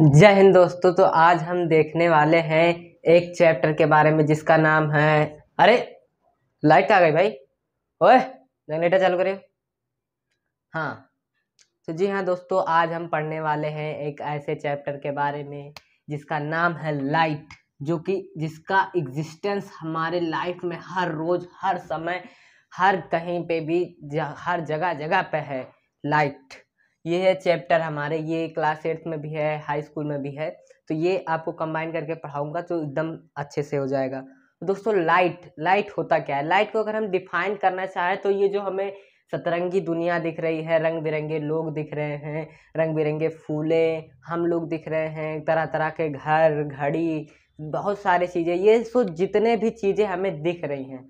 जय हिंद दोस्तों तो आज हम देखने वाले हैं एक चैप्टर के बारे में जिसका नाम है अरे लाइट आ गई भाई ओए जनरेटर चालू करे हाँ तो जी हाँ दोस्तों आज हम पढ़ने वाले हैं एक ऐसे चैप्टर के बारे में जिसका नाम है लाइट जो कि जिसका एग्जिस्टेंस हमारे लाइफ में हर रोज़ हर समय हर कहीं पे भी हर जगह जगह पे है लाइट ये है चैप्टर हमारे ये क्लास एट्थ में भी है हाई स्कूल में भी है तो ये आपको कंबाइन करके पढ़ाऊंगा तो एकदम अच्छे से हो जाएगा दोस्तों लाइट लाइट होता क्या है लाइट को अगर हम डिफाइन करना चाहें तो ये जो हमें सतरंगी दुनिया दिख रही है रंग बिरंगे लोग दिख रहे हैं रंग बिरंगे फूले हम लोग दिख रहे हैं तरह तरह के घर घड़ी बहुत सारी चीज़ें ये सो जितने भी चीज़ें हमें दिख रही हैं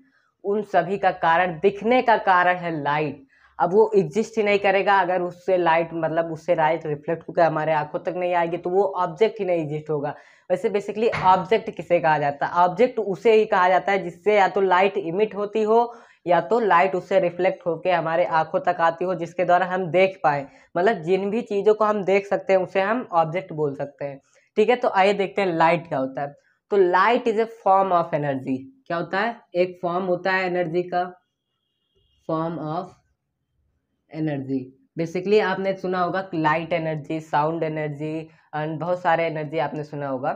उन सभी का कारण दिखने का कारण है लाइट अब वो एग्जिस्ट ही नहीं करेगा अगर उससे लाइट मतलब उससे लाइट रिफ्लेक्ट होकर हमारे आंखों तक नहीं आएगी तो वो ऑब्जेक्ट ही नहीं एग्जिस्ट होगा वैसे बेसिकली ऑब्जेक्ट किसे कहा जाता है ऑब्जेक्ट उसे ही कहा जाता है जिससे या तो लाइट इमिट होती हो या तो लाइट उससे रिफ्लेक्ट होकर हमारे आंखों तक आती हो जिसके द्वारा हम देख पाए मतलब जिन भी चीज़ों को हम देख सकते हैं उसे हम ऑब्जेक्ट बोल सकते हैं ठीक है तो आइए देखते हैं लाइट क्या होता है तो light is a form of energy क्या होता है एक फॉर्म होता है एनर्जी का फॉर्म ऑफ एनर्जी बेसिकली आपने सुना होगा light energy sound energy and बहुत सारे एनर्जी आपने सुना होगा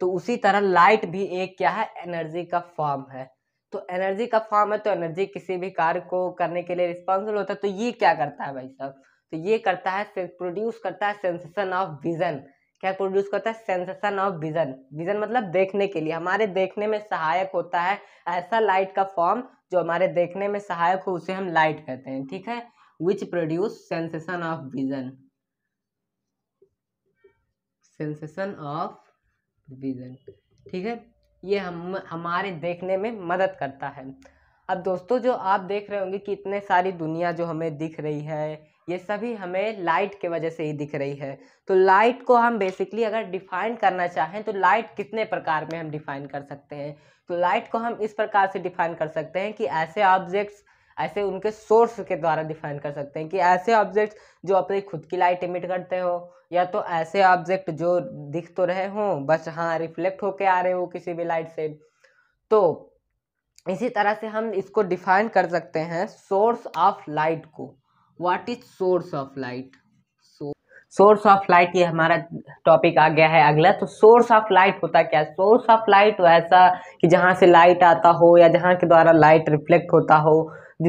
तो उसी तरह लाइट भी एक क्या है एनर्जी का फॉर्म है तो एनर्जी का फॉर्म है तो एनर्जी किसी भी कार्य को करने के लिए रिस्पॉन्सिबल होता है तो ये क्या करता है भाई साहब तो ये करता है प्रोड्यूस करता है सेंसेशन ऑफ विजन क्या प्रोड्यूस करता है सेंसेशन ऑफ विजन विजन मतलब देखने के लिए हमारे देखने में सहायक होता है ऐसा लाइट का फॉर्म जो हमारे देखने में सहायक हो उसे हम लाइट कहते हैं ठीक है which produce sensation of vision sensation of vision ठीक है ये हम हमारे देखने में मदद करता है अब दोस्तों जो आप देख रहे होंगे कि इतने सारी दुनिया जो हमें दिख रही है ये सभी हमें लाइट के वजह से ही दिख रही है तो लाइट को हम बेसिकली अगर डिफाइन करना चाहें तो लाइट कितने प्रकार में हम डिफाइन कर सकते हैं तो लाइट को हम इस प्रकार से डिफाइन कर सकते हैं कि ऐसे ऑब्जेक्ट्स ऐसे उनके सोर्स के द्वारा डिफाइन कर सकते हैं कि ऐसे ऑब्जेक्ट्स जो अपनी खुद की लाइट इमिट करते हो या तो ऐसे ऑब्जेक्ट जो दिख तो रहे हों बस हाँ रिफ्लेक्ट होके आ रहे हो किसी भी लाइट से तो इसी तरह से हम इसको डिफाइन कर सकते हैं सोर्स ऑफ लाइट को what is source of light source of light ये हमारा टॉपिक आ गया है अगला तो सोर्स ऑफ लाइट होता क्या है सोर्स ऑफ लाइट वैसा कि जहाँ से लाइट आता हो या जहाँ के द्वारा लाइट रिफ्लेक्ट होता हो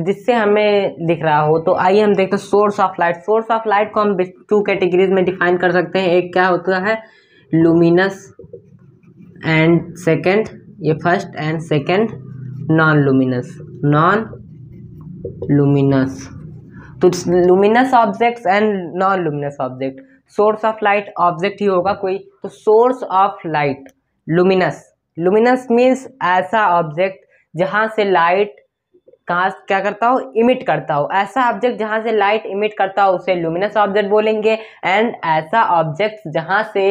जिससे हमें दिख रहा हो तो आइए हम देखते हैं source of light source of light को हम टू कैटेगरीज में डिफाइन कर सकते हैं एक क्या होता है लुमिनस एंड सेकंड ये first and second non luminous non luminous तो luminous object and non luminous object source of light object ही होगा कोई तो source of light luminous luminous means ऐसा ऑब्जेक्ट जहाँ से लाइट कहाँ क्या करता हो इमिट करता हो ऐसा ऑब्जेक्ट जहाँ से लाइट इमिट करता हो उसे लुमिनस ऑब्जेक्ट बोलेंगे एंड ऐसा ऑब्जेक्ट जहाँ से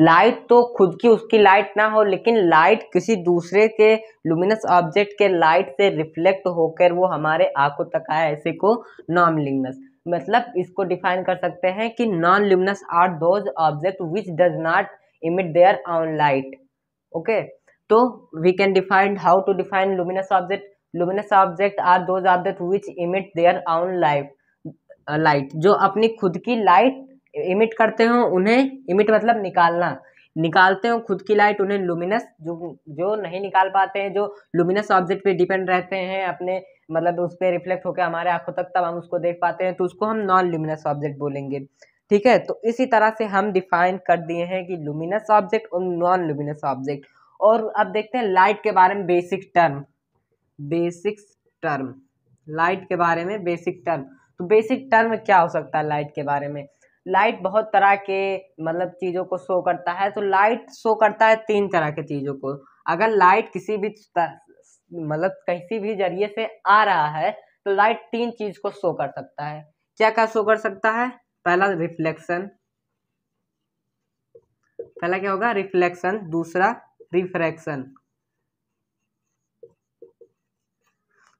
लाइट तो खुद की उसकी लाइट ना हो लेकिन लाइट किसी दूसरे के लुमिनस ऑब्जेक्ट के लाइट से रिफ्लेक्ट होकर वो हमारे आंखों तक आए ऐसे को नॉन लिमिनस मतलब इसको डिफाइन कर सकते हैं कि non luminous are those object which does not emit their own light okay तो we can define how to define luminous object luminous object are those object which emit their own light light जो अपनी खुद की light emit करते हो उन्हें emit मतलब निकालना निकालते हो खुद की लाइट उन्हें लुमिनस जो जो नहीं निकाल पाते हैं जो लुमिनस ऑब्जेक्ट पे डिपेंड रहते हैं अपने मतलब उस पर रिफ्लेक्ट होकर हमारे आंखों तक तब हम उसको देख पाते हैं तो उसको हम नॉन लुमिनस ऑब्जेक्ट बोलेंगे ठीक है तो इसी तरह से हम डिफाइन कर दिए हैं कि लुमिनस ऑब्जेक्ट और नॉन लुमिनस ऑब्जेक्ट और अब देखते हैं लाइट के बारे में basic term basics term light के बारे में बेसिक टर्म तो बेसिक टर्म क्या हो सकता है लाइट के बारे में लाइट बहुत तरह के मतलब चीज़ों को शो करता है तो लाइट शो करता है तीन तरह के चीज़ों को अगर लाइट किसी भी मतलब किसी भी जरिए से आ रहा है तो लाइट तीन चीज़ को शो कर सकता है क्या क्या शो कर सकता है पहला रिफ्लेक्शन पहला क्या होगा रिफ्लेक्शन दूसरा रिफ्रैक्शन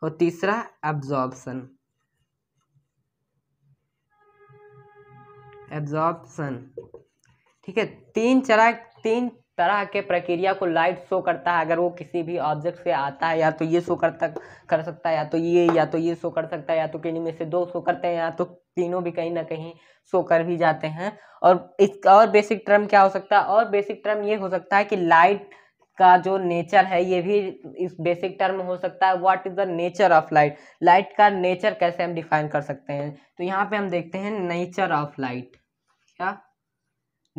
और तीसरा एब्जॉर्बसन एब्जॉर्बसन ठीक है तीन चरा तीन तरह के प्रक्रिया को लाइट शो करता है अगर वो किसी भी ऑब्जेक्ट से आता है या तो ये शो करता कर सकता है या तो ये या तो ये शो कर सकता है या तो किन्हीं में से दो शो करते हैं या तो तीनों भी कहीं ना कहीं शो कर भी जाते हैं और इसका और बेसिक टर्म क्या हो सकता है और बेसिक टर्म ये हो सकता है कि लाइट का जो नेचर है ये भी इस बेसिक टर्म हो सकता है what is the nature of light light का नेचर कैसे हम डिफाइन कर सकते हैं तो यहाँ पे हम देखते हैं नेचर ऑफ लाइट क्या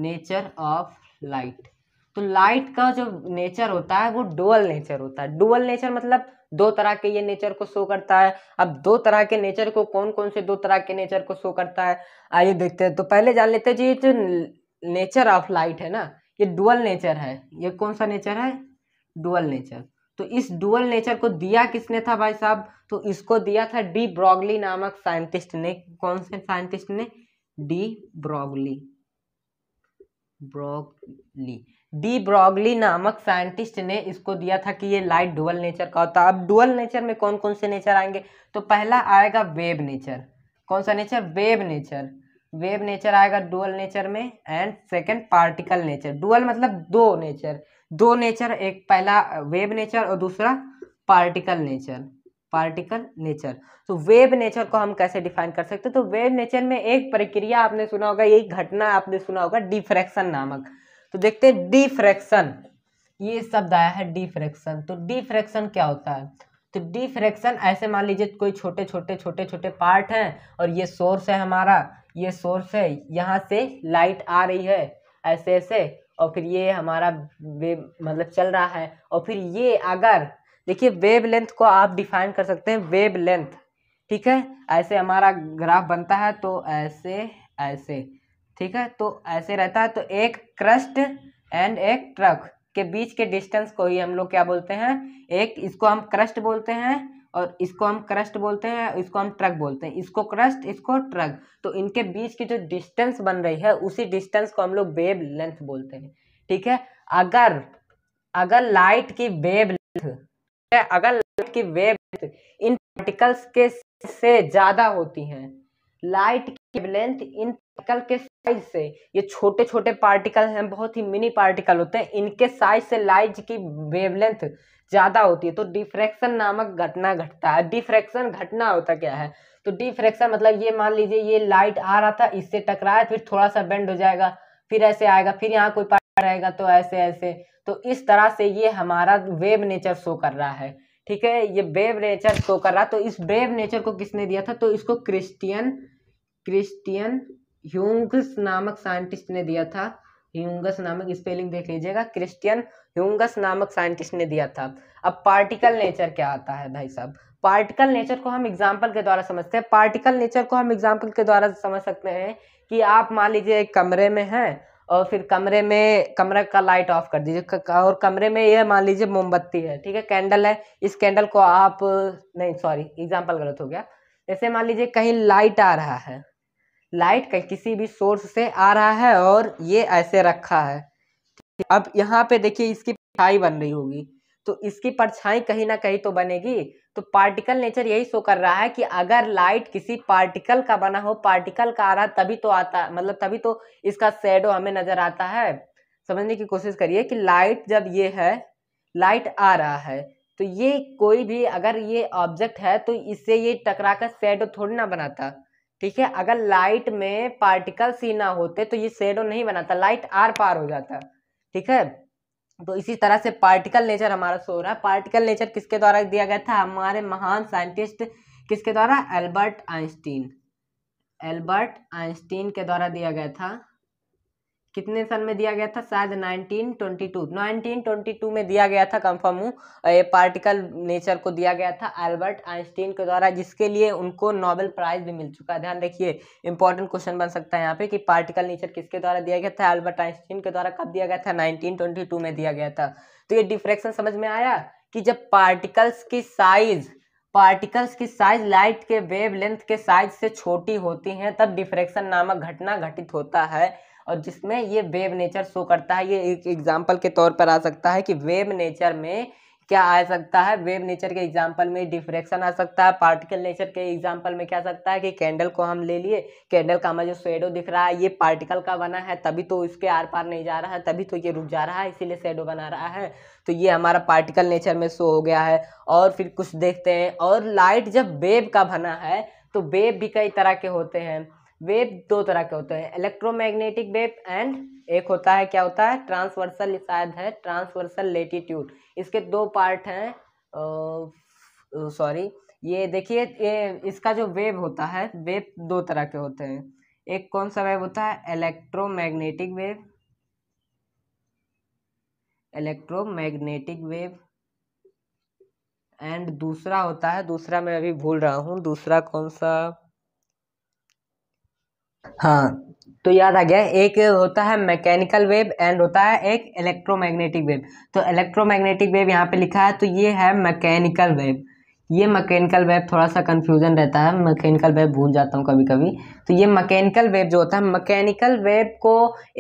नेचर ऑफ लाइट तो लाइट का जो नेचर होता है वो डुअल नेचर होता है डुअल नेचर मतलब दो तरह के ये नेचर को शो करता है अब दो तरह के नेचर को कौन कौन से दो तरह के नेचर को शो करता है आइए देखते हैं तो पहले जान लेते हैं जी जो नेचर ऑफ लाइट है ना ये डुअल नेचर है ये कौन सा नेचर है डुअल नेचर तो इस डुअल नेचर को दिया किसने था भाई साहब तो इसको दिया था डी ब्रॉगली नामक साइंटिस्ट ने कौन से साइंटिस्ट ने de Broglie Broglie de Broglie नामक साइंटिस्ट ने इसको दिया था कि ये लाइट डुअल नेचर का होता है अब डुअल नेचर में कौन कौन से नेचर आएंगे तो पहला आएगा वेब नेचर कौन सा nature wave nature wave nature आएगा डुअल नेचर में and second particle nature dual मतलब दो नेचर दो नेचर एक पहला वेव नेचर और दूसरा पार्टिकल नेचर पार्टिकल नेचर तो वेव नेचर को हम कैसे डिफाइन कर सकते हैं तो वेव नेचर में एक प्रक्रिया आपने सुना होगा एक घटना आपने सुना होगा डिफ्रैक्शन नामक तो देखते हैं डिफ्रैक्शन ये शब्द आया है डिफ्रैक्शन तो डिफ्रैक्शन क्या होता है तो डिफ्रैक्शन ऐसे मान लीजिए कोई छोटे छोटे छोटे छोटे पार्ट हैं और ये सोर्स है हमारा ये सोर्स है यहाँ से लाइट आ रही है ऐसे ऐसे और फिर ये हमारा वेब मतलब चल रहा है और फिर ये अगर देखिए वेब लेंथ को आप डिफाइन कर सकते हैं वेब लेंथ ठीक है ऐसे हमारा ग्राफ बनता है तो ऐसे ऐसे ठीक है तो ऐसे रहता है तो एक क्रस्ट एंड एक ट्रक के बीच के डिस्टेंस को ही हम लोग क्या बोलते हैं एक इसको हम क्रस्ट बोलते हैं और इसको हम क्रस्ट बोलते हैं इसको हम ट्रक बोलते हैं इसको क्रस्ट इसको ट्रक तो इनके बीच की जो डिस्टेंस बन रही है उसी डिस्टेंस को हम लोग वेव लेंथ बोलते हैं ठीक है अगर अगर लाइट की वेब लेंथ अगर लाइट की वेब लेंथ इन पार्टिकल्स के से ज़्यादा होती हैं लाइट की लेंथ इन पार्टिकल के साइज से ये छोटे छोटे पार्टिकल हैं बहुत ही मिनी पार्टिकल होते हैं इनके साइज से लाइट की वेवलेंथ ज़्यादा होती है तो डिफ्रैक्शन नामक घटना घटता है डिफ्रैक्शन घटना होता क्या है तो डिफ्रैक्शन मतलब ये मान लीजिए ये लाइट आ रहा था इससे टकराया फिर थोड़ा सा बेंड हो जाएगा फिर ऐसे आएगा फिर यहाँ कोई पार्ट रहेगा तो ऐसे ऐसे तो इस तरह से ये हमारा वेब नेचर शो कर रहा है ठीक है ये वेब नेचर शो कर रहा तो इस वेब नेचर को किसने दिया था तो इसको क्रिस्टियन क्रिस्टियन ह्यूंग्स नामक साइंटिस्ट ने दिया था ह्यूंगस नामक स्पेलिंग देख लीजिएगा क्रिस्टियन ह्यूंगस नामक साइंटिस्ट ने दिया था अब पार्टिकल नेचर क्या आता है भाई साहब पार्टिकल नेचर को हम एग्जाम्पल के द्वारा समझते हैं पार्टिकल नेचर को हम एग्जाम्पल के द्वारा समझ सकते हैं कि आप मान लीजिए एक कमरे में हैं और फिर कमरे में कमरे का लाइट ऑफ कर दीजिए और कमरे में यह मान लीजिए मोमबत्ती है ठीक है कैंडल है इस कैंडल को आप नहीं सॉरी एग्जाम्पल गलत हो गया जैसे मान लीजिए कहीं लाइट आ रहा है लाइट का किसी भी सोर्स से आ रहा है और ये ऐसे रखा है अब यहाँ पे देखिए इसकी परछाई बन रही होगी तो इसकी परछाई कहीं ना कहीं तो बनेगी तो पार्टिकल नेचर यही शो कर रहा है कि अगर लाइट किसी पार्टिकल का बना हो पार्टिकल का आ रहा तभी तो आता मतलब तभी तो इसका शेडो हमें नजर आता है समझने की कोशिश करिए कि लाइट जब ये है लाइट आ रहा है तो ये कोई भी अगर ये ऑब्जेक्ट है तो इससे ये टकरा कर शेडो थोड़ी ना बनाता ठीक है अगर लाइट में पार्टिकल सी ना होते तो ये शेडो नहीं बनाता लाइट आर पार हो जाता ठीक है तो इसी तरह से पार्टिकल नेचर हमारा शो रहा है पार्टिकल नेचर किसके द्वारा दिया गया था हमारे महान साइंटिस्ट किसके द्वारा एल्बर्ट आइंस्टीन एल्बर्ट आइंस्टीन के द्वारा दिया गया था कितने सन में दिया गया था शायद 1922 1922 में दिया गया था कंफर्म हूँ ये पार्टिकल नेचर को दिया गया था अल्बर्ट आइंस्टीन के द्वारा जिसके लिए उनको नोबेल प्राइज भी मिल चुका है ध्यान रखिए इंपॉर्टेंट क्वेश्चन बन सकता है यहाँ पे कि पार्टिकल नेचर किसके द्वारा दिया गया था अल्बर्ट आइंस्टीन के द्वारा कब दिया गया था नाइनटीन में दिया गया था तो ये डिफ्रेक्शन समझ में आया कि जब पार्टिकल्स की साइज़ पार्टिकल्स की साइज लाइट के वेवलेंथ लेंथ के साइज से छोटी होती हैं तब डिफ्रेक्शन नामक घटना घटित होता है और जिसमें ये वेव नेचर शो करता है ये एक एग्जाम्पल के तौर पर आ सकता है कि वेव नेचर में क्या आ सकता है वेव नेचर के एग्जाम्पल में डिफ्रेक्शन आ सकता है पार्टिकल नेचर के एग्जाम्पल में क्या आ सकता है कि कैंडल को हम ले लिए कैंडल का हमारा जो शेडो दिख रहा है ये पार्टिकल का बना है तभी तो इसके आर पार नहीं जा रहा है तभी तो ये रुक जा रहा है इसीलिए शेडो बना रहा है तो ये हमारा पार्टिकल नेचर में शो हो गया है और फिर कुछ देखते हैं और लाइट जब वेव का बना है तो वेव भी कई तरह के होते हैं वेब दो तरह के होते हैं इलेक्ट्रोमैग्नेटिक वेब एंड एक होता है क्या होता है ट्रांसवर्सल शायद है ट्रांसवर्सल लेटीट्यूड इसके दो पार्ट हैं सॉरी ये देखिए ये इसका जो वेब होता है वेब दो तरह के होते हैं एक कौन सा वेब होता है electromagnetic wave electromagnetic wave and दूसरा होता है दूसरा मैं अभी भूल रहा हूँ दूसरा कौन सा हाँ तो याद आ गया एक होता है मैकेनिकल वेव एंड होता है एक इलेक्ट्रोमैग्नेटिक वेव तो इलेक्ट्रोमैग्नेटिक वेव यहाँ पे लिखा है तो ये है मैकेनिकल वेव ये मैकेनिकल वेव थोड़ा सा कंफ्यूजन रहता है मैकेनिकल वेव भूल जाता हूँ कभी कभी तो ये मैकेनिकल वेव जो होता है मैकेनिकल वेव को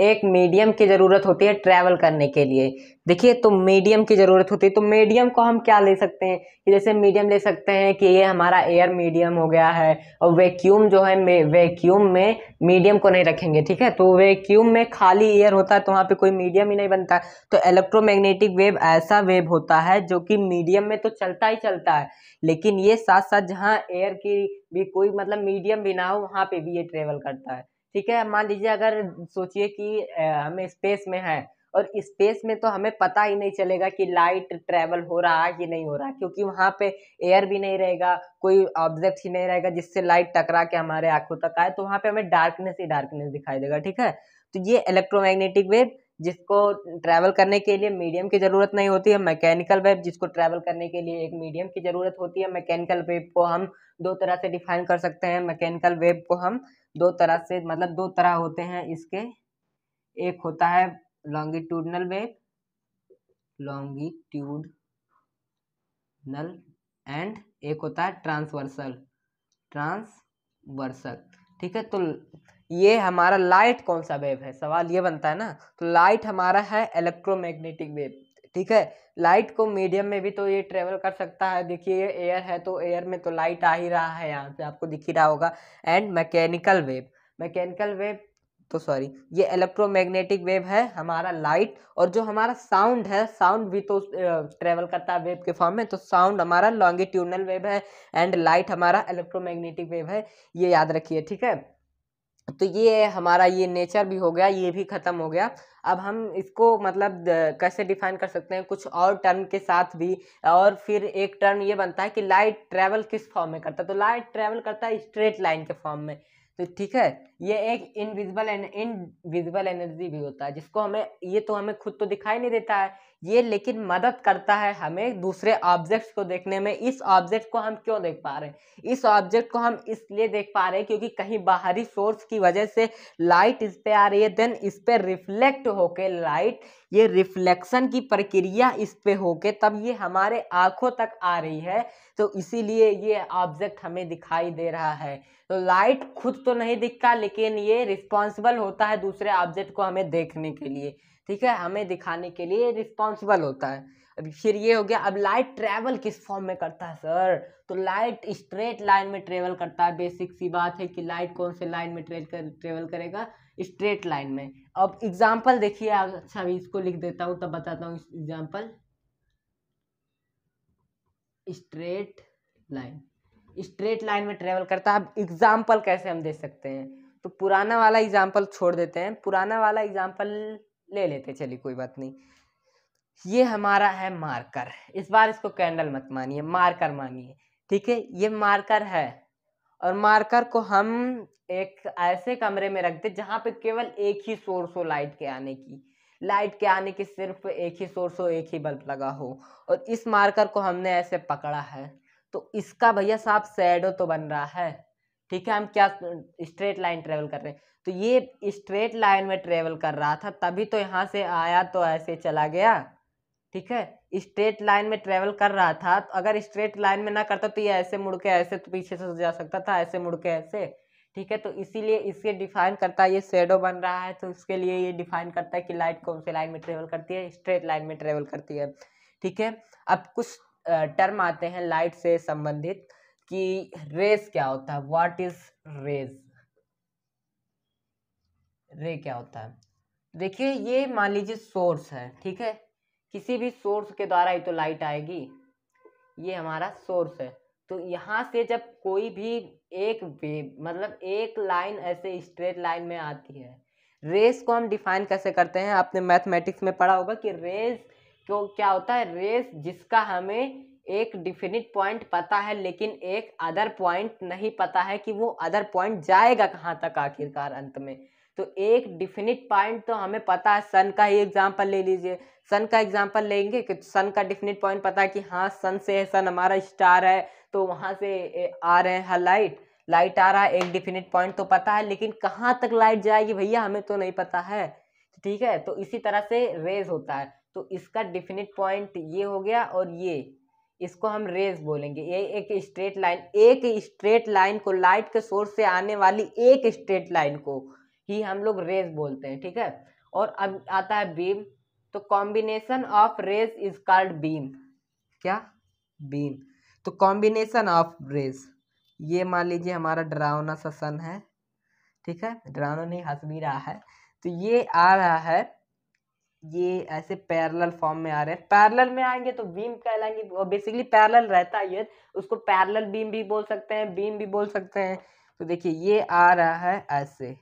एक मीडियम की ज़रूरत होती है ट्रैवल करने के लिए देखिए तो मीडियम की ज़रूरत होती है तो मीडियम को हम क्या ले सकते हैं कि जैसे मीडियम ले सकते हैं कि ये हमारा एयर मीडियम हो गया है और वैक्यूम जो है वैक्यूम में मीडियम को नहीं रखेंगे ठीक है तो वैक्यूम में खाली एयर होता है तो वहाँ पर कोई मीडियम ही नहीं बनता तो इलेक्ट्रोमैग्नेटिक वेव ऐसा वेव होता है जो कि मीडियम में तो चलता ही चलता है लेकिन ये साथ साथ जहाँ एयर की भी कोई मतलब मीडियम भी ना हो वहाँ पे भी ये ट्रेवल करता है ठीक है मान लीजिए अगर सोचिए कि हम स्पेस में हैं और स्पेस में तो हमें पता ही नहीं चलेगा कि लाइट ट्रैवल हो रहा है कि नहीं हो रहा है क्योंकि वहाँ पे एयर भी नहीं रहेगा कोई ऑब्जेक्ट ही नहीं रहेगा जिससे लाइट टकरा के हमारे आंखों तक आए तो वहाँ पे हमें डार्कनेस ही डार्कनेस दिखाई देगा ठीक है तो ये इलेक्ट्रोमैग्नेटिक वेव जिसको ट्रैवल करने के लिए मीडियम की ज़रूरत नहीं होती है मैकेनिकल वेव जिसको ट्रैवल करने के लिए एक मीडियम की ज़रूरत होती है मैकेनिकल वेव को हम दो तरह से डिफाइन कर सकते हैं मैकेनिकल वेव को हम दो तरह से मतलब दो तरह होते हैं इसके एक होता है longitudinal wave लॉन्गिट्यूडनल एंड एक होता है ट्रांसवर्सल ट्रांसवर्सल ठीक है तो ये हमारा लाइट कौन सा वेव है सवाल ये बनता है ना तो लाइट हमारा है इलेक्ट्रोमैग्नेटिक वेव ठीक है लाइट को मीडियम में भी तो ये ट्रेवल कर सकता है देखिए ये एयर है तो एयर में तो लाइट आ ही रहा है यहाँ से आपको दिख ही रहा होगा and mechanical wave mechanical wave तो सॉरी ये इलेक्ट्रोमैग्नेटिक वेव है हमारा लाइट और जो हमारा साउंड है साउंड भी तो ट्रेवल करता है वेव के फॉर्म में तो साउंड हमारा लॉन्गिट्यूडनल वेव है एंड लाइट हमारा इलेक्ट्रोमैग्नेटिक वेव है ये याद रखिए ठीक है तो ये हमारा ये नेचर भी हो गया ये भी ख़त्म हो गया अब हम इसको मतलब कैसे डिफाइन कर सकते हैं कुछ और टर्म के साथ भी और फिर एक टर्म ये बनता है कि लाइट ट्रैवल किस फॉर्म में करता है तो लाइट ट्रैवल करता है स्ट्रेट लाइन के फॉर्म में तो ठीक है ये एक इनविजिबल इनविजिबल एनर्जी भी होता है जिसको हमें ये तो हमें खुद तो दिखाई नहीं देता है ये लेकिन मदद करता है हमें दूसरे ऑब्जेक्ट्स को देखने में इस ऑब्जेक्ट को हम क्यों देख पा रहे हैं इस ऑब्जेक्ट को हम इसलिए देख पा रहे हैं क्योंकि कहीं बाहरी सोर्स की वजह से लाइट इस पर आ रही है देन इस पर रिफ्लेक्ट होकर लाइट ये रिफ्लेक्शन की प्रक्रिया इस पे होके तब ये हमारे आँखों तक आ रही है तो इसीलिए ये ऑब्जेक्ट हमें दिखाई दे रहा है तो लाइट खुद तो नहीं दिखता लेकिन ये रिस्पॉन्सिबल होता है दूसरे ऑब्जेक्ट को हमें देखने के लिए ठीक है हमें दिखाने के लिए रिस्पॉन्सिबल होता है अब फिर ये हो गया अब लाइट ट्रेवल किस फॉर्म में करता है सर तो लाइट स्ट्रेट लाइन में ट्रेवल करता है बेसिक सी बात है कि लाइट कौन से लाइन में ट्रेवल कर ट्रेवल करेगा स्ट्रेट लाइन में अब एग्जाम्पल देखिए अच्छा इसको लिख देता हूँ तब बताता हूँ example straight line straight line में ट्रेवल करता है अब एग्जाम्पल कैसे हम दे सकते हैं तो पुराना वाला एग्जाम्पल छोड़ देते हैं पुराना वाला एग्जाम्पल ले लेते चलिए कोई बात नहीं ये हमारा है मार्कर इस बार इसको कैंडल मत मानिए मार्कर मानिए ठीक है ये मार्कर है और मार्कर को हम एक ऐसे कमरे में रख दें जहाँ पे केवल एक ही सोर्स हो लाइट के आने की लाइट के आने की सिर्फ एक ही सोर्स हो एक ही बल्ब लगा हो और इस मार्कर को हमने ऐसे पकड़ा है तो इसका भैया साहब सैडो तो बन रहा है ठीक है हम क्या स्ट्रेट लाइन ट्रेवल कर रहे हैं तो ये स्ट्रेट लाइन में ट्रेवल कर रहा था तभी तो यहाँ से आया तो ऐसे चला गया ठीक है स्ट्रेट लाइन में ट्रेवल कर रहा था तो अगर स्ट्रेट लाइन में ना करता तो ये ऐसे मुड़ के ऐसे तो पीछे से जा सकता था ऐसे मुड़ के ऐसे ठीक है तो इसीलिए इसे डिफाइन करता है ये शेडो बन रहा है तो उसके लिए ये डिफाइन करता है कि लाइट कौन से लाइन में ट्रेवल करती है स्ट्रेट लाइन में ट्रेवल करती है ठीक है अब कुछ टर्म आते हैं लाइट से संबंधित कि रेस क्या होता है व्हाट इज रेस रे क्या होता है देखिए ये मान लीजिए सोर्स है ठीक है किसी भी सोर्स के द्वारा ही तो लाइट आएगी ये हमारा सोर्स है तो यहाँ से जब कोई भी एक वेव मतलब एक लाइन ऐसे स्ट्रेट लाइन में आती है रेस को हम डिफाइन कैसे करते हैं आपने मैथमेटिक्स में पढ़ा होगा कि रेस को क्या होता है रेस जिसका हमें एक डिफिनिट पॉइंट पता है लेकिन एक अदर पॉइंट नहीं पता है कि वो अदर पॉइंट जाएगा कहाँ तक आखिरकार अंत में तो एक डिफिनिट पॉइंट तो हमें पता है सन का ही एग्जाम्पल ले लीजिए सन का एग्जाम्पल लेंगे कि सन का डिफिनिट पॉइंट पता है कि हाँ सन से है सन हमारा स्टार है तो वहाँ से आ रहे हैं लाइट लाइट आ रहा है एक डिफिनिट पॉइंट तो पता है लेकिन कहाँ तक लाइट जाएगी भैया हमें तो नहीं पता है ठीक है तो इसी तरह से रेज होता है तो इसका डिफिनिट पॉइंट ये हो गया और ये इसको हम रेज बोलेंगे ये एक स्ट्रेट लाइन एक स्ट्रेट लाइन को लाइट के सोर्स से आने वाली एक स्ट्रेट लाइन को ही हम लोग रेस बोलते हैं ठीक है और अब आता है बीम तो combination of rays is called beam क्या बीम तो कॉम्बिनेशन ऑफ रेज ये मान लीजिए हमारा डरावना सा सन है ठीक है डरावना नहीं हंस भी रहा है तो ये आ रहा है ये ऐसे पैरेलल फॉर्म में आ रहे हैं पैरेलल में आएंगे तो बीम कहलाएंगे और बेसिकली पैरेलल रहता है ये उसको पैरेलल बीम भी बोल सकते हैं बीम भी बोल सकते हैं तो देखिए ये आ रहा है ऐसे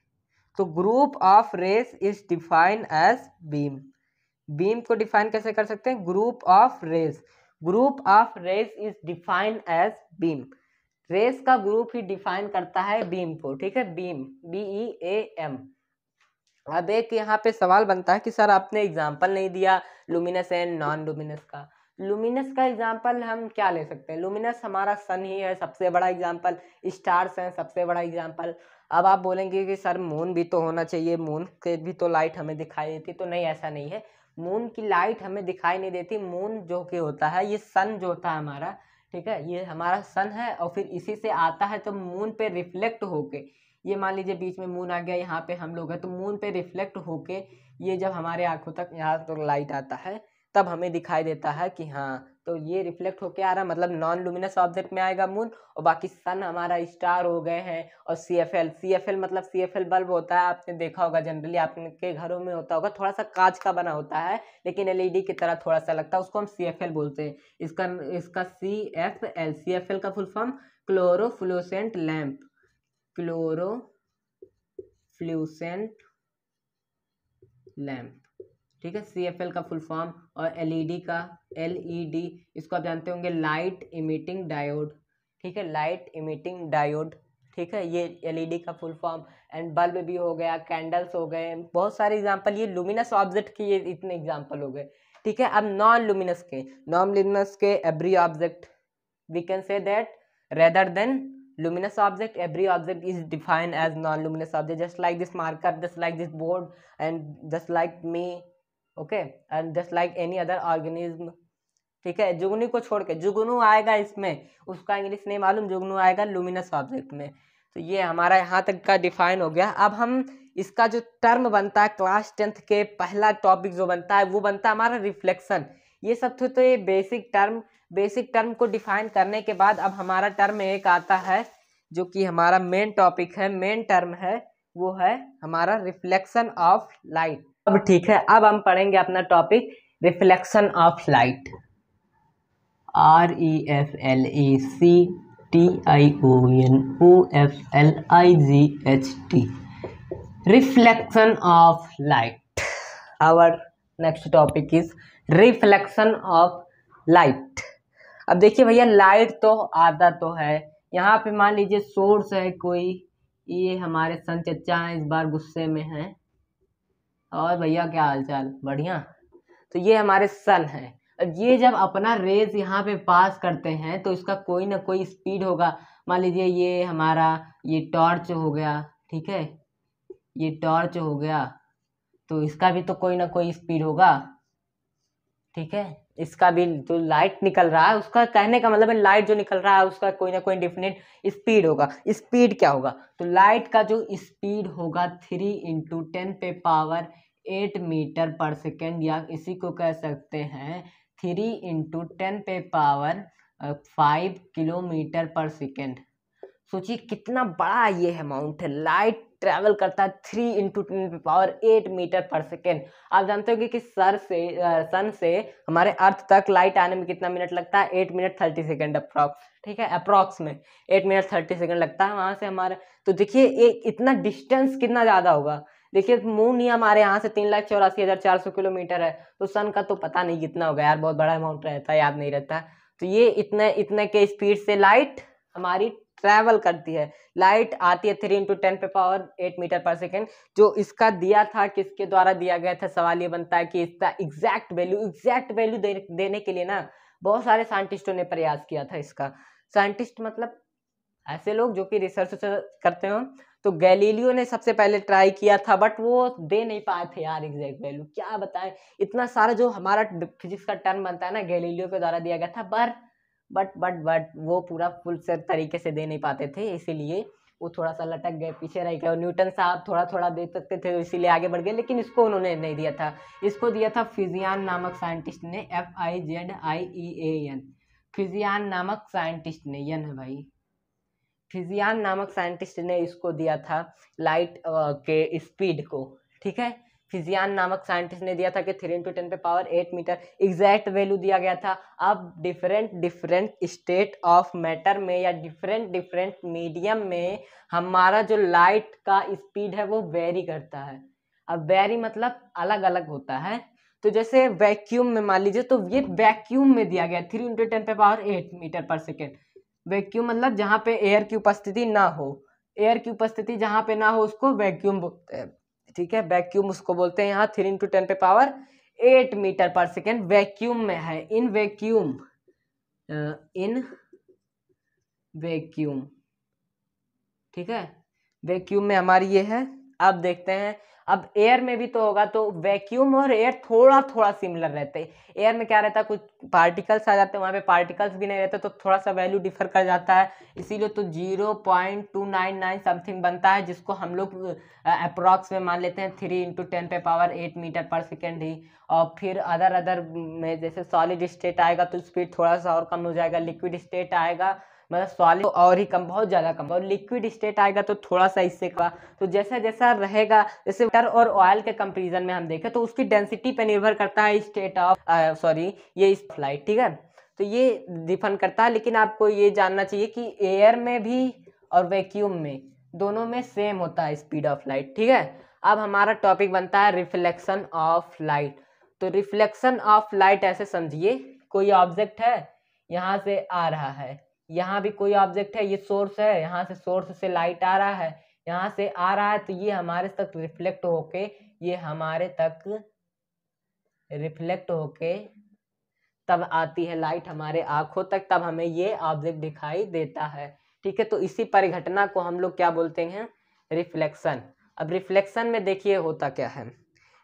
तो group of rays is define as beam beam को डिफाइन कैसे कर सकते हैं group of rays group of rays is define as beam rays का ग्रुप ही डिफाइन करता है बीम को ठीक है beam B E A M अब एक यहाँ पे सवाल बनता है कि सर आपने एग्जाम्पल नहीं दिया लुमिनस एंड नॉन लुमिनस का लुमिनस का एग्जाम्पल हम क्या ले सकते हैं लुमिनस हमारा सन ही है सबसे बड़ा एग्जाम्पल स्टार्स हैं सबसे बड़ा एग्जाम्पल अब आप बोलेंगे कि सर मून भी तो होना चाहिए मून के भी तो लाइट हमें दिखाई देती तो नहीं ऐसा नहीं है मून की लाइट हमें दिखाई नहीं देती मून जो कि होता है ये सन जो होता है हमारा ठीक है ये हमारा सन है और फिर इसी से आता है तो मून पे रिफ्लेक्ट होके ये मान लीजिए बीच में मून आ गया यहाँ पे हम लोग हैं तो मून पे रिफ्लेक्ट होके ये जब हमारे आँखों तक यहाँ तक तो लाइट आता है तब हमें दिखाई देता है कि हाँ तो ये रिफ्लेक्ट होके आ रहा मतलब नॉन लुमिनस ऑब्जेक्ट में आएगा मून और बाकी सन हमारा स्टार हो गए हैं और C F L C F L मतलब सी एफ एल बल्ब होता है आपने देखा होगा जनरली आपके घरों में होता होगा थोड़ा सा कांच का बना होता है लेकिन एल ई डी की तरह थोड़ा सा लगता है उसको हम सी एफ एल बोलते हैं इसका इसका C F L C F L का full form chlorofluorescent lamp chlorofluorescent lamp ठीक है सी एफ एल का फुल फॉर्म और एल ई डी का एल ई डी इसको आप जानते होंगे लाइट इमिटिंग डायोड ठीक है लाइट इमिटिंग डायोड ठीक है ये एल ई डी का फुल फॉर्म एंड बल्ब भी हो गया कैंडल्स हो गए बहुत सारे एग्जाम्पल ये लुमिनस ऑब्जेक्ट के ये इतने एग्जाम्पल हो गए ठीक है अब नॉन लुमिनस के नॉन लुमिनस के every object we can say that rather than luminous object every object is defined as non luminous object just like this marker just like this board and just like me okay and just like any other organism ठीक है जुगनू को छोड़ के जुगनू आएगा इसमें उसका इंग्लिश नहीं मालूम जुगनू आएगा लुमिनस ऑब्जेक्ट में तो ये हमारा यहाँ तक का डिफाइन हो गया अब हम इसका जो टर्म बनता है क्लास टेंथ के पहला टॉपिक जो बनता है वो बनता है हमारा रिफ्लेक्शन ये सब थे तो, तो ये बेसिक टर्म बेसिक टर्म को डिफाइन करने के बाद अब हमारा टर्म एक आता है जो कि हमारा मेन टॉपिक है मेन टर्म है वो है हमारा रिफ्लेक्शन ऑफ लाइट अब ठीक है अब हम पढ़ेंगे अपना topic reflection of light R E F L A C T I O N O F L I G H T reflection of light our next topic is reflection of light अब देखिए भैया light तो आधा तो है यहाँ पे मान लीजिए सोर्स है कोई ये हमारे सन चचा हैं इस बार गुस्से में हैं और भैया क्या हाल चाल बढ़िया तो ये हमारे सन है अब ये जब अपना रेस यहाँ पे पास करते हैं तो इसका कोई ना कोई स्पीड होगा मान लीजिए ये हमारा ये टॉर्च हो गया ठीक है ये टॉर्च हो गया तो इसका भी तो कोई ना कोई स्पीड होगा ठीक है इसका भी जो लाइट निकल रहा है उसका कहने का मतलब है लाइट जो निकल रहा है उसका कोई ना कोई डिफिनेट स्पीड होगा स्पीड क्या होगा तो लाइट का जो स्पीड होगा थ्री इंटू टेन पे पावर एट मीटर पर सेकेंड या इसी को कह सकते हैं थ्री इंटू टेन पे पावर फाइव किलोमीटर पर सेकेंड सोचिए कितना बड़ा ये अमाउंट है लाइट ट्रैवल करता है three into ten power eight metre पर सेकेंड आप जानते होंगे कि सर से सन से हमारे अर्थ तक लाइट आने में कितना मिनट लगता है eight minute thirty second approx ठीक है अप्रॉक्स में एट मिनट थर्टी सेकेंड लगता है वहाँ से हमारे तो देखिए ये इतना डिस्टेंस कितना ज़्यादा होगा देखिए मून ही हमारे यहाँ से तीन लाख चौरासी हज़ार चार सौ किलोमीटर है तो सन का तो पता नहीं कितना होगा यार बहुत बड़ा अमाउंट रहता है याद नहीं रहता तो ये इतने इतने के स्पीड से लाइट हमारी ट्रैवल करती है लाइट आती है थ्री इंटू टेन पे पावर एट मीटर पर सेकेंड जो इसका दिया था किसके द्वारा दिया गया था सवाल ये बनता है कि इसका एग्जैक्ट वैल्यू एग्जैक्ट वैल्यू देने के लिए ना बहुत सारे साइंटिस्टों ने प्रयास किया था इसका साइंटिस्ट मतलब ऐसे लोग जो कि रिसर्च करते हो तो गैलीलियो ने सबसे पहले ट्राई किया था बट वो दे नहीं पाए थे यार एग्जैक्ट वैल्यू क्या बताएं इतना सारा जो हमारा फिजिक्स का टर्म बनता है ना गैलीलियो के द्वारा दिया गया था बट बट बट बट वो पूरा फुल से तरीके से दे नहीं पाते थे इसीलिए वो थोड़ा सा लटक गए पीछे रह गए और न्यूटन साहब थोड़ा थोड़ा दे सकते थे इसीलिए आगे बढ़ गए लेकिन इसको उन्होंने नहीं दिया था इसको दिया था फिजियान नामक साइंटिस्ट ने F I Z I E A N Fizeau नामक साइंटिस्ट ने यन है भाई फिजियान नामक साइंटिस्ट ने इसको दिया था लाइट के स्पीड को ठीक है फिजियान नामक साइंटिस्ट ने दिया था कि थ्री इंटू टेन पे power eight metre exact value दिया गया था अब different different state of matter में या डिफरेंट डिफरेंट मीडियम में हमारा जो लाइट का स्पीड है वो वेरी करता है अब वेरी मतलब अलग अलग होता है तो जैसे वैक्यूम में मान लीजिए तो ये वैक्यूम में दिया गया थ्री इंटू टेन पे पावर एट मीटर पर सेकेंड वैक्यूम मतलब जहाँ पे एयर की उपस्थिति ना हो एयर की उपस्थिति जहाँ पे ना हो उसको वैक्यूम बोलते हैं ठीक है वैक्यूम उसको बोलते हैं यहाँ थ्री इंटू टेन पे पावर एट मीटर पर सेकेंड वैक्यूम में है इन वैक्यूम इन वैक्यूम ठीक है वैक्यूम में हमारी ये है अब देखते हैं अब एयर में भी तो होगा तो वैक्यूम और एयर थोड़ा थोड़ा सिमिलर रहते हैं एयर में क्या रहता है कुछ पार्टिकल्स आ जाते हैं वहाँ पे पार्टिकल्स भी नहीं रहते तो थोड़ा सा वैल्यू डिफर कर जाता है इसीलिए तो zero point two nine nine something बनता है जिसको हम लोग अप्रॉक्स में मान लेते हैं थ्री इंटू टेन पे पावर एट मीटर पर सेकेंड ही और फिर अदर अदर में जैसे सॉलिड स्टेट आएगा तो स्पीड थोड़ा सा और कम हो जाएगा लिक्विड स्टेट आएगा मतलब सॉलिड तो और ही कम बहुत ज़्यादा कम और लिक्विड स्टेट आएगा तो थोड़ा सा इससे का तो जैसा जैसा रहेगा जैसे वाटर और ऑयल के कंपेरिजन में हम देखें तो उसकी डेंसिटी पर निर्भर करता है स्टेट ऑफ सॉरी ये फ्लाइट ठीक है तो ये डिफेंड करता है लेकिन आपको ये जानना चाहिए कि एयर में भी और वैक्यूम में दोनों में सेम होता है स्पीड ऑफ लाइट ठीक है अब हमारा टॉपिक बनता है रिफ्लेक्शन ऑफ लाइट तो रिफ्लेक्शन ऑफ लाइट ऐसे समझिए कोई ऑब्जेक्ट है यहाँ से आ रहा है यहाँ भी कोई ऑब्जेक्ट है ये सोर्स है यहाँ से सोर्स से लाइट आ रहा है यहाँ से आ रहा है तो ये हमारे तक रिफ्लेक्ट होके ये हमारे तक रिफ्लेक्ट होके तब आती है लाइट हमारे आंखों तक तब हमें ये ऑब्जेक्ट दिखाई देता है ठीक है तो इसी परिघटना को हम लोग क्या बोलते हैं रिफ्लेक्शन अब रिफ्लेक्शन में देखिए होता क्या है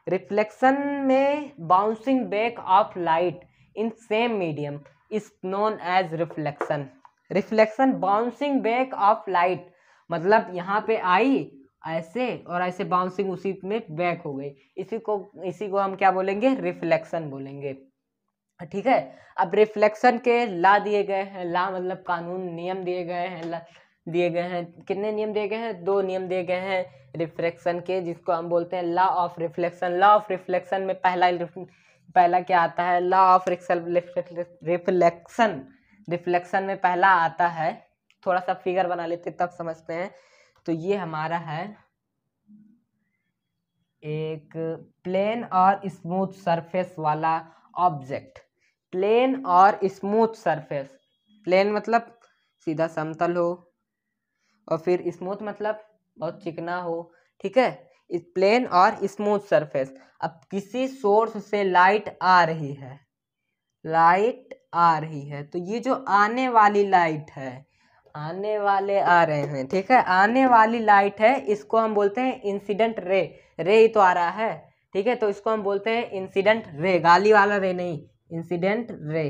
रिफ्लेक्शन में bouncing back of light in same medium is known as reflection reflection bouncing back of light मतलब यहाँ पे आई ऐसे और ऐसे बाउंसिंग उसी में बैक हो गई इसी को इसी को हम क्या बोलेंगे रिफ्लेक्शन बोलेंगे ठीक है अब रिफ्लेक्शन के ला दिए गए हैं ला मतलब कानून नियम दिए गए हैं दिए गए हैं कितने नियम दिए गए हैं दो नियम दिए गए हैं रिफ्लेक्शन के जिसको हम बोलते हैं law of reflection law of reflection में पहला पहला क्या आता है लॉ ऑफ रिफ्लेक्शन रिफ्लेक्शन में पहला आता है थोड़ा सा फिगर बना लेते तब समझते हैं तो ये हमारा है एक प्लेन और स्मूथ सरफेस वाला ऑब्जेक्ट प्लेन और स्मूथ सरफेस प्लेन मतलब सीधा समतल हो और फिर स्मूथ मतलब बहुत चिकना हो ठीक है प्लेन और स्मूथ सरफेस अब किसी सोर्स से लाइट आ रही है लाइट आ रही है तो ये जो आने वाली लाइट है आने वाले आ रहे हैं ठीक है आने वाली लाइट है इसको हम बोलते हैं इंसिडेंट रे रे ही तो आ रहा है ठीक है तो इसको हम बोलते हैं इंसिडेंट रे गाली वाला रे नहीं इंसिडेंट रे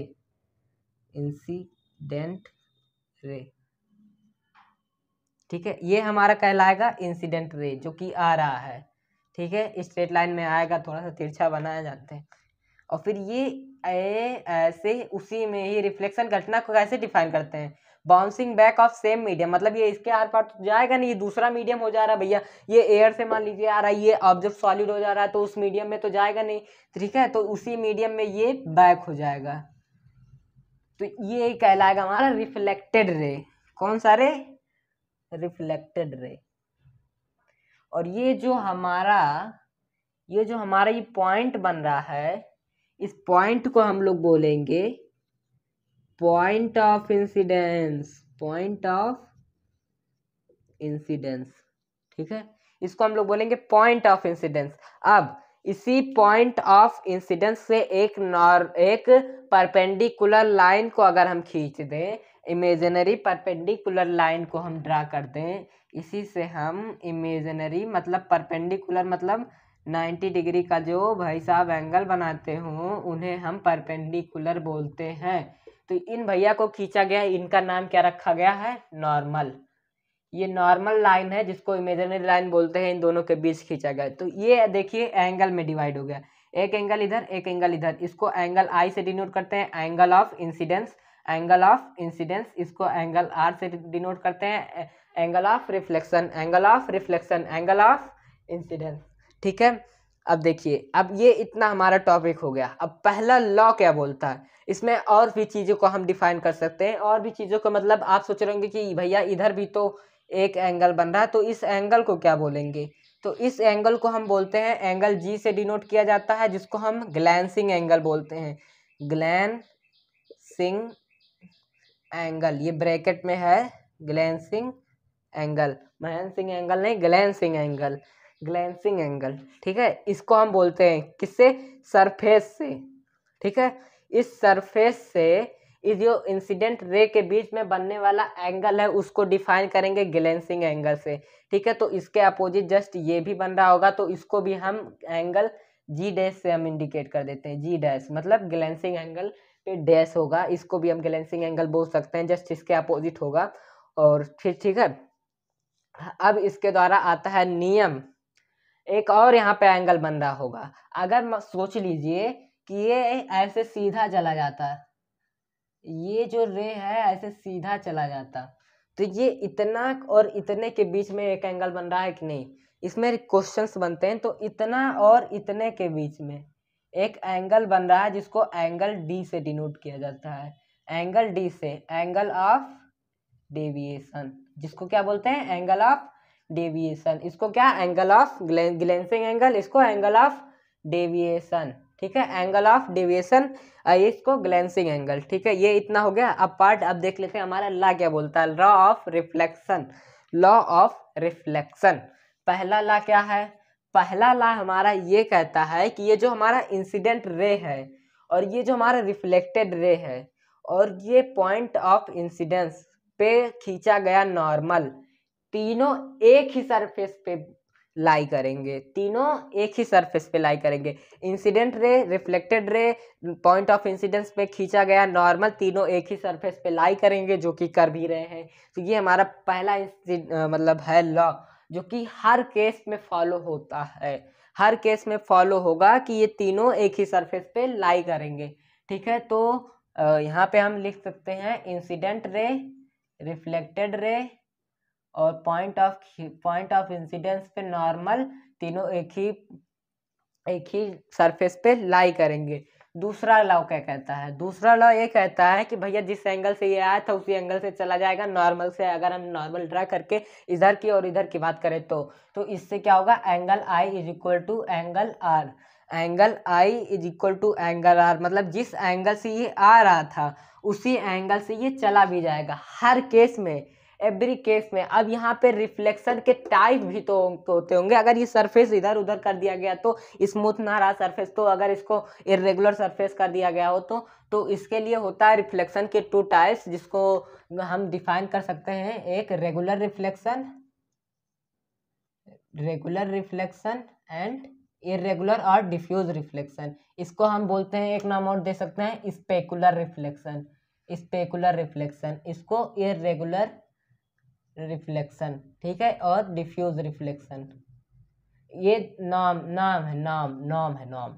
इंसिडेंट रे ठीक है ये हमारा कहलाएगा इंसिडेंट रे जो कि आ रहा है ठीक है स्ट्रेट लाइन में आएगा थोड़ा सा तिरछा बनाया जाते हैं और फिर ये ए ऐसे उसी में ही रिफ्लेक्शन घटना को कैसे डिफाइन करते हैं bouncing back of same medium मतलब ये इसके आर पार तो जाएगा नहीं ये दूसरा मीडियम हो जा रहा है भैया ये एयर से मान लीजिए आ रहा है ये अब जब सॉलिड हो जा रहा है तो उस मीडियम में तो जाएगा नहीं ठीक है तो उसी मीडियम में ये बैक हो जाएगा तो ये कहलाएगा हमारा रिफ्लेक्टेड रे कौन सा रे रिफ्लेक्टेड रे और ये जो हमारा ये जो हमारा ये पॉइंट बन रहा है इस पॉइंट को हम लोग बोलेंगे point of incidence point of incidence ठीक है इसको हम लोग बोलेंगे पॉइंट ऑफ इंसिडेंस अब इसी पॉइंट ऑफ इंसिडेंस से एक नॉर्म एक परपेंडिकुलर लाइन को अगर हम खींच दें इमेजनरी परपेंडिकुलर लाइन को हम ड्रा कर दें इसी से हम इमेजनरी मतलब परपेंडिकुलर मतलब नाइन्टी डिग्री का जो भाई साहब एंगल बनाते हों उन्हें हम परपेंडिकुलर बोलते हैं तो इन भैया को खींचा गया इनका नाम क्या रखा गया है नॉर्मल ये नॉर्मल लाइन है जिसको इमेजनरी लाइन बोलते हैं इन दोनों के बीच खींचा गया तो ये देखिए एंगल में डिवाइड हो गया एक एंगल इधर एक एंगल इधर इसको एंगल आई से डिनोट करते हैं angle of incidence angle of incidence इसको एंगल आर से डिनोट करते हैं angle of reflection angle of reflection angle of incidence ठीक है अब देखिए अब ये इतना हमारा टॉपिक हो गया अब पहला लॉ क्या बोलता है इसमें और भी चीज़ों को हम डिफाइन कर सकते हैं और भी चीज़ों को मतलब आप सोच रहे होंगे कि भैया इधर भी तो एक एंगल बन रहा है तो इस एंगल को क्या बोलेंगे तो इस एंगल को हम बोलते हैं एंगल जी से डिनोट किया जाता है जिसको हम ग्लैंसिंग एंगल बोलते हैं ग्लैन सिंग एंगल ये ब्रैकेट में है glancing angle Mohan Singh angle नहीं ग्लैंसिंग एंगल ग्लैंसिंग एंगल ठीक है इसको हम बोलते हैं किससे सरफेस से ठीक है इस सरफेस से इस जो इंसिडेंट रे के बीच में बनने वाला एंगल है उसको डिफाइन करेंगे ग्लैंसिंग एंगल से ठीक है तो इसके अपोजिट जस्ट ये भी बन रहा होगा तो इसको भी हम एंगल जी डैश से हम इंडिकेट कर देते हैं जी डैश मतलब ग्लैंसिंग एंगल पे डैश होगा इसको भी हम ग्लैंसिंग एंगल बोल सकते हैं जस्ट इसके अपोजिट होगा और फिर ठीक है अब इसके द्वारा आता है नियम एक और यहाँ पे एंगल बन रहा होगा अगर सोच लीजिए कि ये ऐसे सीधा चला जाता ये जो रे है ऐसे सीधा चला जाता तो ये इतना और इतने के बीच में एक एंगल बन रहा है कि नहीं इसमें क्वेश्चंस बनते हैं तो इतना और इतने के बीच में एक एंगल बन रहा है जिसको एंगल डी से डिनोट किया जाता है एंगल डी से एंगल ऑफ डेविएशन जिसको क्या बोलते हैं एंगल ऑफ डेविएशन इसको क्या एंगल ऑफ ग्लेंसिंग एंगल इसको एंगल ऑफ डेविएशन ठीक है एंगल ऑफ डेविएशन इसको ग्लेंसिंग एंगल ठीक है ये इतना हो गया अब पार्ट अब देख लेते हैं हमारा ला क्या बोलता है law of reflection law of reflection पहला ला क्या है पहला ला हमारा ये कहता है कि ये जो हमारा इंसिडेंट रे है और ये जो हमारा रिफ्लेक्टेड रे है और ये पॉइंट ऑफ इंसिडेंस पे खींचा गया नॉर्मल तीनों एक ही सरफेस पे लाई करेंगे तीनों एक ही सरफेस पे लाई करेंगे इंसिडेंट रे रिफ्लेक्टेड रे पॉइंट ऑफ इंसिडेंस पे खींचा गया नॉर्मल तीनों एक ही सरफेस पे लाई करेंगे जो कि कर भी रहे हैं तो ये हमारा पहला मतलब है लॉ जो कि हर केस में फॉलो होता है हर केस में फॉलो होगा कि ये तीनों एक ही सरफेस पे लाई करेंगे ठीक है तो यहाँ पे हम लिख सकते हैं इंसिडेंट रे रिफ्लेक्टेड रे और point of point of incidence पे नॉर्मल तीनों एक ही एक ही सरफेस पे लाई करेंगे दूसरा लॉ क्या कहता है दूसरा लॉ ये कहता है कि भैया जिस एंगल से ये आया था उसी एंगल से चला जाएगा नॉर्मल से अगर हम नॉर्मल ड्रा करके इधर की और इधर की बात करें तो तो इससे क्या होगा angle I is equal to angle R angle I is equal to angle R मतलब जिस एंगल से ये आ रहा था उसी एंगल से ये चला भी जाएगा हर केस में एवरी केस में अब यहाँ पे रिफ्लेक्शन के टाइप भी तो होते होंगे अगर ये सरफेस इधर उधर कर दिया गया तो स्मूथ ना रहा सरफेस तो अगर इसको इरेगुलर सरफेस कर दिया गया हो तो तो इसके लिए होता है रिफ्लेक्शन के टू टाइप्स जिसको हम डिफाइन कर सकते हैं एक regular reflection regular reflection and irregular और डिफ्यूज रिफ्लेक्शन इसको हम बोलते हैं एक नाम और दे सकते हैं स्पेकुलर रिफ्लेक्शन स्पेकुलर रिफ्लेक्शन इसको इरेगुलर रिफ्लेक्शन ठीक है और डिफ्यूज रिफ्लेक्शन ये नाम नाम है नाम नाम है नाम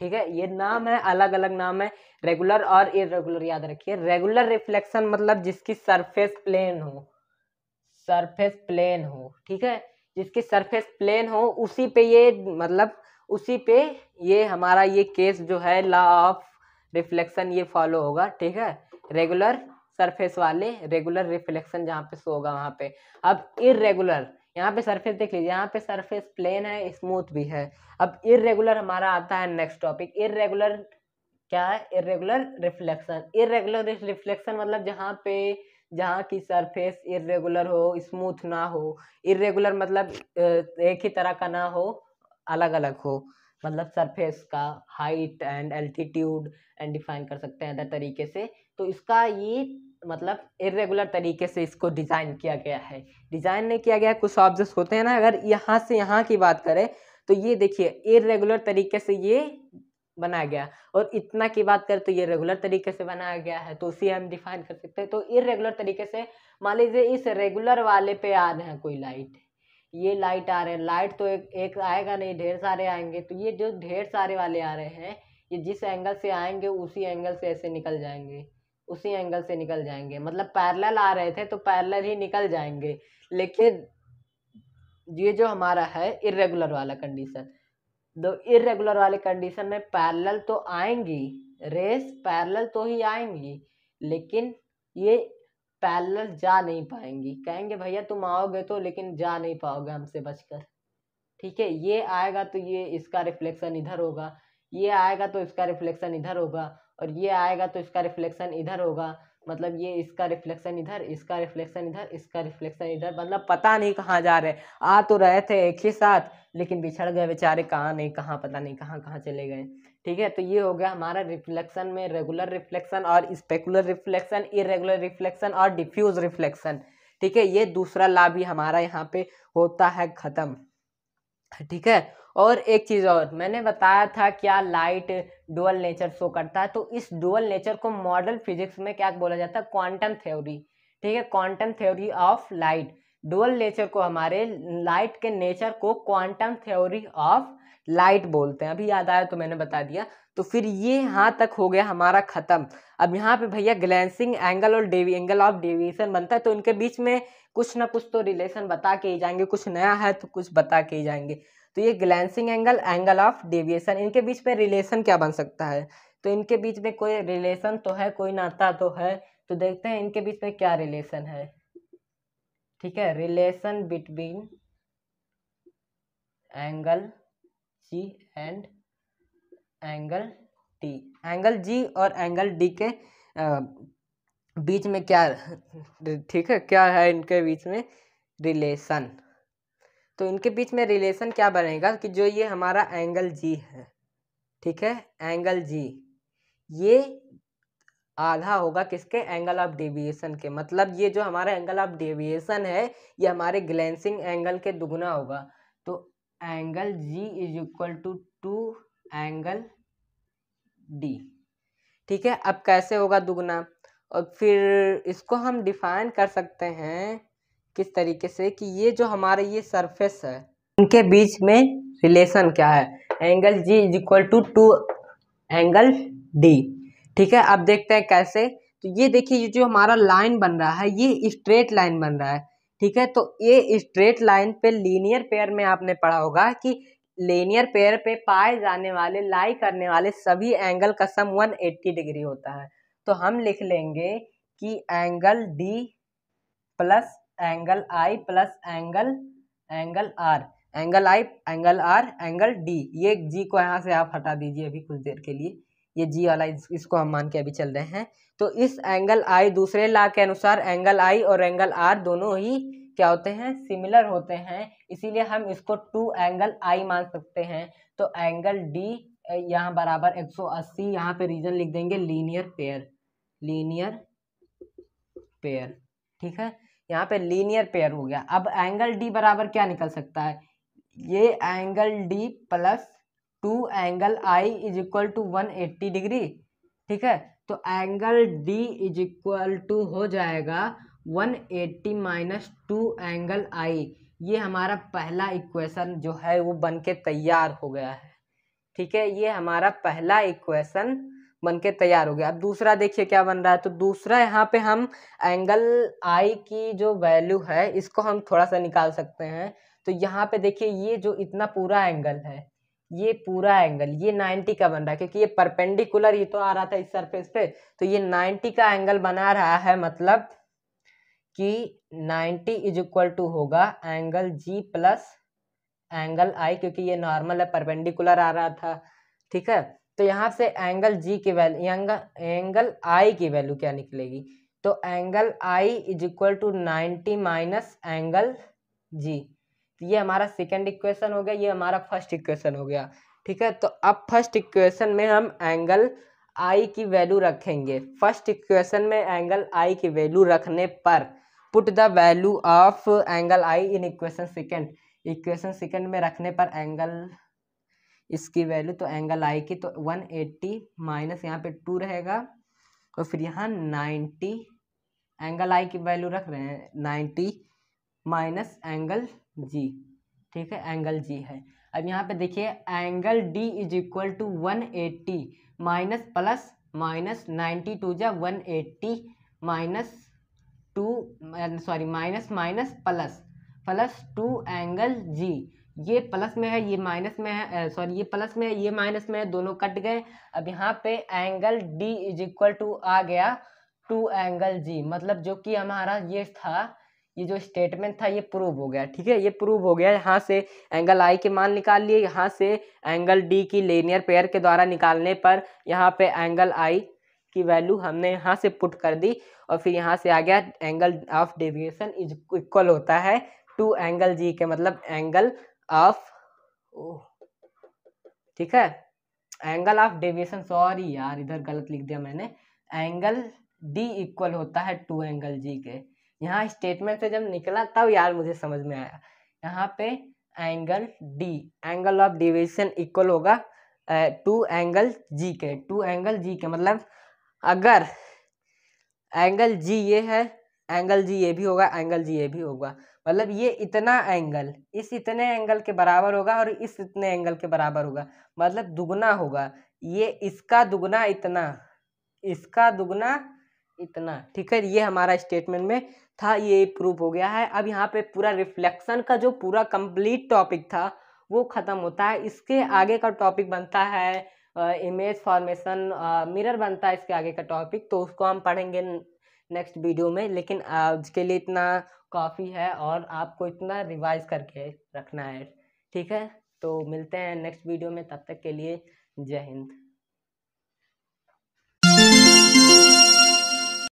ठीक है ये नाम है अलग अलग नाम है रेगुलर और इरेगुलर याद रखिए रेगुलर रिफ्लेक्शन मतलब जिसकी सरफेस प्लेन हो सरफेस प्लेन हो ठीक है जिसकी सरफेस प्लेन हो उसी पे ये मतलब उसी पे ये हमारा ये केस जो है लॉ ऑफ रिफ्लेक्शन ये फॉलो होगा ठीक है रेगुलर सरफेस वाले रेगुलर रिफ्लेक्शन जहाँ पे शो होगा वहाँ पे अब इरेगुलर यहाँ पे सरफेस देख लीजिए यहाँ पे सरफेस प्लेन है स्मूथ भी है अब इरेगुलर हमारा आता है नेक्स्ट टॉपिक इरेगुलर क्या है इरेगुलर रिफ्लेक्शन इरेगुलर रिफ्लेक्शन मतलब जहाँ पे जहाँ की सरफेस इरेगुलर हो स्मूथ ना हो इरेगुलर मतलब एक ही तरह का ना हो अलग अलग हो मतलब सरफेस का height and altitude and define कर सकते हैं अदर तरीके से तो इसका ये मतलब इरेगुलर तरीके से इसको डिज़ाइन किया गया है डिज़ाइन नहीं किया गया कुछ ऑब्जेक्ट्स होते हैं ना अगर यहाँ से यहाँ की बात करें तो ये देखिए इरेगुलर तरीके से ये बनाया गया और इतना की बात करें तो ये रेगुलर तरीके से बनाया गया है तो उसे हम डिफाइन कर सकते हैं तो इरेगुलर तरीके से मान लीजिए इस रेगुलर वाले पे आ रहे हैं कोई लाइट ये लाइट आ रहे हैं लाइट तो एक एक आएगा नहीं ढेर सारे आएंगे तो ये जो ढेर सारे वाले आ रहे हैं ये जिस एंगल से आएंगे उसी एंगल से ऐसे निकल जाएंगे उसी एंगल से निकल जाएंगे मतलब पैरेलल आ रहे थे तो पैरेलल ही निकल जाएंगे लेकिन ये जो हमारा है इरेगुलर वाला कंडीशन तो इरेगुलर वाले कंडीशन में पैरेलल तो आएंगी रेस पैरेलल तो ही आएंगी लेकिन ये पैरेलल जा नहीं पाएंगी कहेंगे भैया तुम आओगे तो लेकिन जा नहीं पाओगे हमसे बचकर ठीक है ये आएगा तो ये इसका रिफ्लेक्शन इधर होगा ये आएगा तो इसका रिफ्लेक्शन इधर होगा और ये आएगा तो इसका रिफ्लेक्शन इधर होगा मतलब ये इसका रिफ्लेक्शन इधर इसका रिफ्लेक्शन इधर इसका रिफ्लेक्शन इधर मतलब पता नहीं कहाँ जा रहे आ तो रहे थे एक ही साथ लेकिन बिछड़ गए बेचारे कहाँ नहीं कहाँ पता नहीं कहाँ कहाँ चले गए ठीक है तो ये हो गया हमारा रिफ्लेक्शन में रेगुलर रिफ्लेक्शन और स्पेकुलर रिफ्लेक्शन इरेगुलर रिफ्लेक्शन और डिफ्यूज रिफ्लेक्शन ठीक है ये दूसरा लाभ भी हमारा यहाँ पे होता है ख़त्म ठीक है और एक चीज़ और मैंने बताया था क्या लाइट डुअल नेचर शो करता है तो इस डुअल नेचर को मॉडल फिजिक्स में क्या बोला जाता है क्वांटम थ्योरी ठीक है quantum theory of light dual nature को हमारे लाइट के नेचर को क्वांटम थ्योरी ऑफ लाइट बोलते हैं अभी याद आया तो मैंने बता दिया तो फिर ये यहाँ तक हो गया हमारा ख़त्म अब यहाँ पे भैया ग्लैंसिंग एंगल और डेवी एंगल ऑफ डेविएशन बनता है तो इनके बीच में कुछ ना कुछ तो रिलेशन बता के ही जाएंगे कुछ नया है तो कुछ बता के ही जाएंगे तो ये glancing angle angle of deviation इनके बीच में रिलेशन क्या बन सकता है तो इनके बीच में कोई रिलेशन तो है कोई नाता तो है तो देखते हैं इनके बीच में क्या रिलेशन है ठीक है relation between angle G and angle T angle G और एंगल डी के बीच में क्या ठीक है क्या है इनके बीच में रिलेशन तो इनके बीच में रिलेशन क्या बनेगा कि जो ये हमारा एंगल जी है ठीक है एंगल जी ये आधा होगा किसके एंगल ऑफ डेविएशन के मतलब ये जो हमारा एंगल ऑफ डेविएशन है ये हमारे ग्लेंसिंग एंगल के दुगना होगा तो angle G is equal to two angle D ठीक है अब कैसे होगा दुगना और फिर इसको हम डिफाइन कर सकते हैं किस तरीके से कि ये जो हमारे ये सरफेस है इनके बीच में रिलेशन क्या है angle G is equal to two angle D ठीक है अब देखते हैं कैसे तो ये देखिए ये जो हमारा लाइन बन रहा है ये स्ट्रेट लाइन बन रहा है ठीक है तो ये स्ट्रेट लाइन पे लीनियर पेयर में आपने पढ़ा होगा कि लेनियर पेयर पे पाए जाने वाले लाई करने वाले सभी एंगल का सम 180 डिग्री होता है तो हम लिख लेंगे कि angle D plus angle I plus angle angle R angle I angle R angle D ये जी को यहाँ से आप हटा दीजिए अभी कुछ देर के लिए ये जी वाला इस, इसको हम मान के अभी चल रहे हैं तो इस एंगल आई दूसरे ला के अनुसार एंगल आई और एंगल आर दोनों ही क्या होते हैं सिमिलर होते हैं इसीलिए हम इसको टू एंगल आई मान सकते हैं तो एंगल डी यहाँ बराबर 180 सौ अस्सी यहाँ पे रीजन लिख देंगे लीनियर पेयर लीनियर पेयर ठीक है यहाँ पे लीनियर पेयर हो गया अब एंगल डी बराबर क्या निकल सकता है ये angle D plus two angle I is equal to one eighty degree ठीक है तो angle D is equal to हो जाएगा one eighty minus two angle I ये हमारा पहला इक्वेशन जो है वो बन के तैयार हो गया है ठीक है ये हमारा पहला इक्वेशन बन के तैयार हो गया अब दूसरा देखिए क्या बन रहा है तो दूसरा यहाँ पे हम एंगल आई की जो वैल्यू है इसको हम थोड़ा सा निकाल सकते हैं तो यहाँ पे देखिए ये जो इतना पूरा एंगल है ये पूरा एंगल ये 90 का बन रहा है क्योंकि ये परपेंडिकुलर ये तो आ रहा था इस सरफेस पे तो ये 90 का एंगल बना रहा है मतलब कि 90 इज इक्वल टू होगा angle G plus angle I क्योंकि ये नॉर्मल है परपेंडिकुलर आ रहा था ठीक है तो यहाँ से एंगल जी की वैल्यू एंगल एंगल आई की वैल्यू क्या निकलेगी तो angle I is equal to ninety minus angle G ये हमारा सेकेंड इक्वेशन हो गया ये हमारा फर्स्ट इक्वेशन हो गया ठीक है तो अब फर्स्ट इक्वेशन में हम एंगल आई की वैल्यू रखेंगे फर्स्ट इक्वेशन में एंगल आई की वैल्यू रखने पर put the value of angle I in equation second equation second में रखने पर एंगल इसकी वैल्यू तो एंगल आई की तो 180 एट्टी माइनस यहाँ पे टू रहेगा और तो फिर यहाँ 90 एंगल आई की वैल्यू रख रहे हैं 90 माइनस एंगल जी ठीक है एंगल जी है अब यहाँ पे देखिए angle D is equal to one eighty minus plus minus ninety two जा one eighty minus two sorry minus minus plus plus two angle G ये प्लस में है ये माइनस में है सॉरी uh, ये प्लस में है ये माइनस में है दोनों कट गए अब यहाँ पे angle D is equal to आ गया टू एंगल जी मतलब जो कि हमारा ये था ये जो स्टेटमेंट था ये प्रूव हो गया ठीक है ये प्रूव हो गया यहाँ से एंगल आई के मान निकाल लिए यहाँ से एंगल डी की लेनियर पेयर के द्वारा निकालने पर यहाँ पे एंगल आई की वैल्यू हमने यहाँ से पुट कर दी और फिर यहाँ से आ गया angle of deviation is equal होता है टू एंगल जी के मतलब एंगल ऑफ ठीक है एंगल ऑफ डेविएशन सॉरी यार इधर गलत लिख दिया मैंने एंगल डी इक्वल होता है टू एंगल जी के यहाँ स्टेटमेंट से जब निकला तब यार मुझे समझ में आया यहाँ पे angle D angle of division equal होगा टू एंगल जी के टू एंगल जी के मतलब अगर एंगल जी ये है एंगल जी ये भी होगा एंगल जी ये भी होगा मतलब ये इतना एंगल इस इतने एंगल के बराबर होगा और इस इतने एंगल के बराबर होगा मतलब दुगना होगा ये इसका दुगना इतना इसका दुगना इतना ठीक है ये हमारा स्टेटमेंट में था ये प्रूफ हो गया है अब यहाँ पे पूरा रिफ्लेक्शन का जो पूरा कंप्लीट टॉपिक था वो ख़त्म होता है इसके हम्म। आगे का टॉपिक बनता है इमेज फॉर्मेशन मिरर बनता है इसके आगे का टॉपिक तो उसको हम पढ़ेंगे नेक्स्ट वीडियो में लेकिन आज के लिए इतना काफ़ी है और आपको इतना रिवाइज करके रखना है ठीक है तो मिलते हैं नेक्स्ट वीडियो में तब तक के लिए जय हिंद